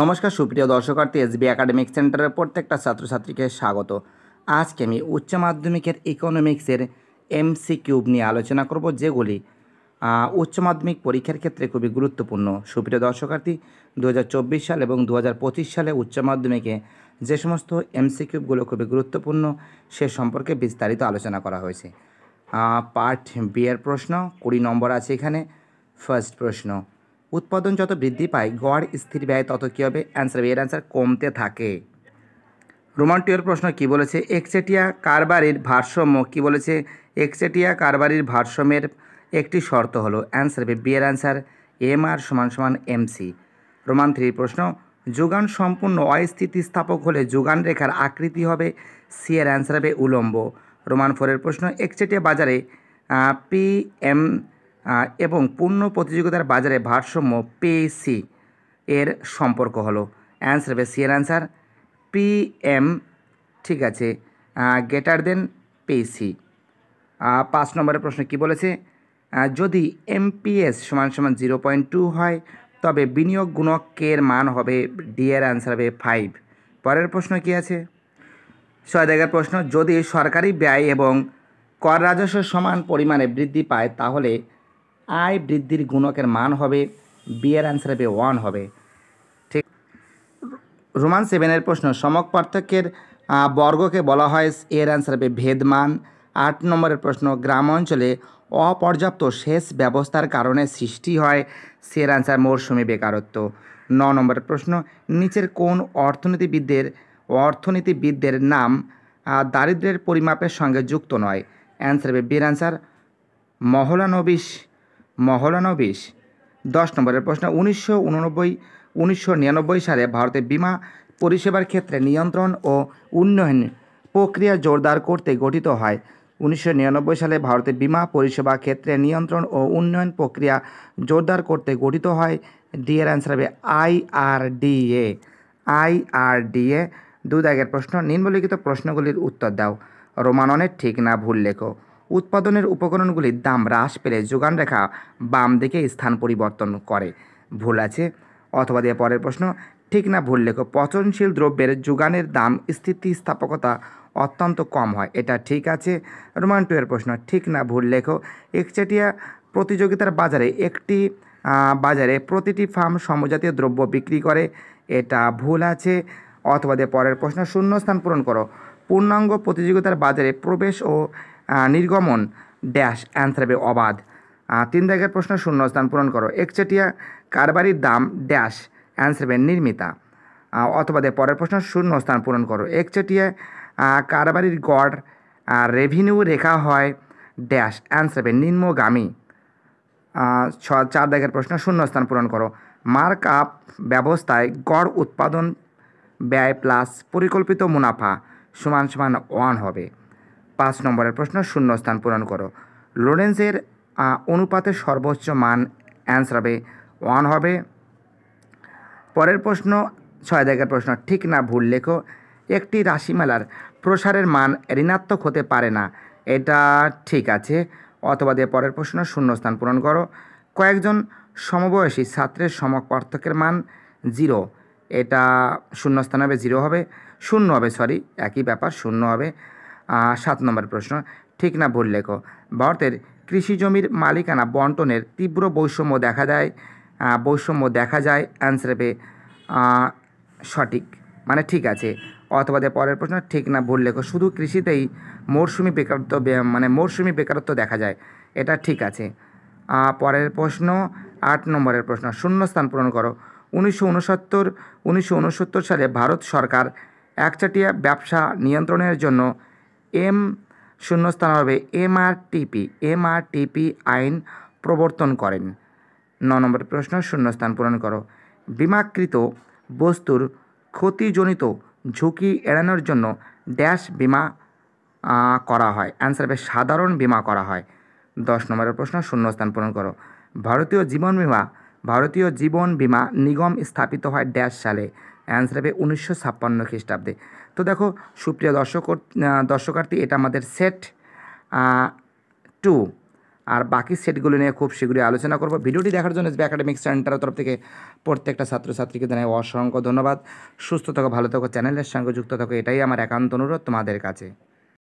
নমস্কার সুপ্রিয় দর্শকার্থী S B academic সেন্টারের প্রত্যেকটা ছাত্রছাত্রীকে স্বাগত আজকে আমি উচ্চ মাধ্যমিকের ইকোনমিক্সের এমসি কিউব নিয়ে আলোচনা করব যেগুলি উচ্চ মাধ্যমিক পরীক্ষার ক্ষেত্রে খুবই গুরুত্বপূর্ণ সুপ্রিয় দর্শকার্থী দু সাল এবং দু সালে উচ্চ মাধ্যমিকে যে সমস্ত এমসি কিউবগুলো খুবই গুরুত্বপূর্ণ সে সম্পর্কে বিস্তারিত আলোচনা করা হয়েছে পার্ট বি এর প্রশ্ন কুড়ি নম্বর আছে এখানে ফার্স্ট প্রশ্ন উৎপাদন যত বৃদ্ধি পায় গড় স্থির ব্যয় তত কী হবে অ্যান্সার হবে এর অ্যান্সার কমতে থাকে রোমান প্রশ্ন কি বলেছে একচেটিয়া কারবারির ভারসাম্য কি বলেছে একচেটিয়া কারবারির ভারসাম্যের একটি শর্ত হলো অ্যান্সার বি বিয়ের অ্যান্সার এম আর সমান সমান এমসি রোমান থ্রির প্রশ্ন যোগান সম্পূর্ণ অস্থিতিস্থাপক হলে যোগান রেখার আকৃতি হবে সি এর অ্যান্সার হবে উলম্ব রোমান ফোরের প্রশ্ন একচেটিয়া বাজারে পি এম এবং পূর্ণ প্রতিযোগিতার বাজারে ভারসাম্য পিএসি এর সম্পর্ক হলো অ্যান্সার হবে সিএর অ্যান্সার পিএম ঠিক আছে গ্রেটার দেন পিএসি পাঁচ নম্বরের প্রশ্ন কি বলেছে যদি এমপিএস সমান সমান জিরো পয়েন্ট টু হয় তবে বিনিয়োগ গুণক এর মান হবে ডি এর অ্যান্সার হবে ফাইভ পরের প্রশ্ন কি আছে ছয় দেখার প্রশ্ন যদি সরকারি ব্যয় এবং কর রাজস্ব সমান পরিমাণে বৃদ্ধি পায় তাহলে আয় বৃদ্ধির গুণকের মান হবে বিয়ের অ্যান্সার হবে ওয়ান হবে ঠিক রোমান সেভেনের প্রশ্ন সমক পার্থক্যের বর্গকে বলা হয় এর অ্যান্সার হবে ভেদমান আট নম্বরের প্রশ্ন গ্রাম অঞ্চলে অপর্যাপ্ত শেষ ব্যবস্থার কারণে সৃষ্টি হয় সের অ্যান্সার মৌসুমি বেকারত্ব ন নম্বরের প্রশ্ন নিচের কোন অর্থনীতিবিদদের অর্থনীতিবিদদের নাম দারিদ্রের পরিমাপের সঙ্গে যুক্ত নয় অ্যান্সার হবে বীর অ্যান্সার মহলানবিশ মহলানবিশ দশ নম্বরের প্রশ্ন উনিশশো উননব্বই উনিশশো সালে ভারতে বিমা পরিষেবার ক্ষেত্রে নিয়ন্ত্রণ ও উন্নয়ন প্রক্রিয়া জোরদার করতে গঠিত হয় উনিশশো সালে ভারতে বিমা পরিষেবা ক্ষেত্রে নিয়ন্ত্রণ ও উন্নয়ন প্রক্রিয়া জোরদার করতে গঠিত হয় ডিএর অ্যান্সার হবে আইআরডিএ আইআরডিএ দু দাগের প্রশ্ন নিম্নলিখিত প্রশ্নগুলির উত্তর দাও রোমাননের ঠিক না ভুল লেখো উৎপাদনের উপকরণগুলির দাম হ্রাস পেলে যোগান রেখা বাম দিকে স্থান পরিবর্তন করে ভুল আছে অথবা দিয়ে পরের প্রশ্ন ঠিক না ভুল লেখো পচনশীল দ্রব্যের যোগানের দাম স্থিতিস্থাপকতা অত্যন্ত কম হয় এটা ঠিক আছে রোমান টুয়ের প্রশ্ন ঠিক না ভুল লেখো একচেটিয়া প্রতিযোগিতার বাজারে একটি বাজারে প্রতিটি ফার্ম সমজাতীয় দ্রব্য বিক্রি করে এটা ভুল আছে অথবা দিয়ে পরের প্রশ্ন শূন্যস্থান পূরণ করো পূর্ণাঙ্গ প্রতিযোগিতার বাজারে প্রবেশ ও নির্গমন ড্যাশ অ্যান্সার হবে অবাধ তিন দাগের প্রশ্ন শূন্যস্থান পূরণ করো একচেটিয়া কারবারির দাম ড্যাশ অ্যান্সার হবে নির্মিতা অথবা পরের প্রশ্ন শূন্যস্থান পূরণ করো একচেটিয়া কারবারির গড় রেভিনিউ রেখা হয় ড্যাশ অ্যান্সার হবে নিম্নগামী ছ চার দাগের প্রশ্ন শূন্যস্থান পূরণ করো মার্ক আপ ব্যবস্থায় গড় উৎপাদন ব্যয় প্লাস পরিকল্পিত মুনাফা সমান সমান ওয়ান হবে পাঁচ নম্বরের প্রশ্ন শূন্য স্থান পূরণ করো লোরেন্সের অনুপাতের সর্বোচ্চ মান অ্যান্সার হবে ওয়ান হবে পরের প্রশ্ন ছয় দাগের প্রশ্ন ঠিক না ভুল লেখো একটি রাশিমেলার প্রসারের মান ঋণাত্মক হতে পারে না এটা ঠিক আছে অথবা দিয়ে পরের প্রশ্ন শূন্যস্থান পূরণ করো কয়েকজন সমবয়সী ছাত্রের সমক পার্থক্যের মান জিরো এটা শূন্যস্থান হবে জিরো হবে শূন্য হবে সরি একই ব্যাপার শূন্য হবে সাত নম্বর প্রশ্ন ঠিক না ভুল লেখো ভারতের কৃষি জমির মালিকানা বন্টনের তীব্র বৈষম্য দেখা দেয় বৈষম্য দেখা যায় অ্যান্সারে সঠিক মানে ঠিক আছে অথবা পরের প্রশ্ন ঠিক না ভুল লেখো শুধু কৃষিতেই মৌসুমি বেকারত্ব মানে মৌসুমি বেকারত্ব দেখা যায় এটা ঠিক আছে পরের প্রশ্ন আট নম্বরের প্রশ্ন শূন্যস্থান পূরণ করো উনিশশো উনসত্তর উনিশশো সালে ভারত সরকার একচাটিয়া ব্যবসা নিয়ন্ত্রণের জন্য এম শূন্যস্থান হবে এমআরটিপি এমআরটিপি আইন প্রবর্তন করেন ন নম্বর প্রশ্ন শূন্যস্থান পূরণ করো বিমাকৃত বস্তুর ক্ষতিজনিত ঝুঁকি এড়ানোর জন্য ড্যাশ বিমা করা হয় অ্যান্সার হবে সাধারণ বিমা করা হয় দশ নম্বরের প্রশ্ন শূন্যস্থান পূরণ করো ভারতীয় জীবন বিমা ভারতীয় জীবন বিমা নিগম স্থাপিত হয় ড্যাশ সালে অ্যান্সার হবে উনিশশো ছাপ্পান্ন খ্রিস্টাব্দে তো দেখো সুপ্রিয় দর্শক দর্শকার্থী এটা আমাদের সেট টু আর বাকি সেটগুলো নিয়ে খুব শীঘ্রই আলোচনা করব ভিডিওটি দেখার জন্য এসবি একাডেমিক সেন্টারের তরফ থেকে প্রত্যেকটা ছাত্রছাত্রীকে জানাই অসংখ্য ধন্যবাদ সুস্থ থাকো ভালো থাকো চ্যানেলের সঙ্গে যুক্ত থাকো এটাই আমার একান্ত অনুরোধ তোমাদের কাছে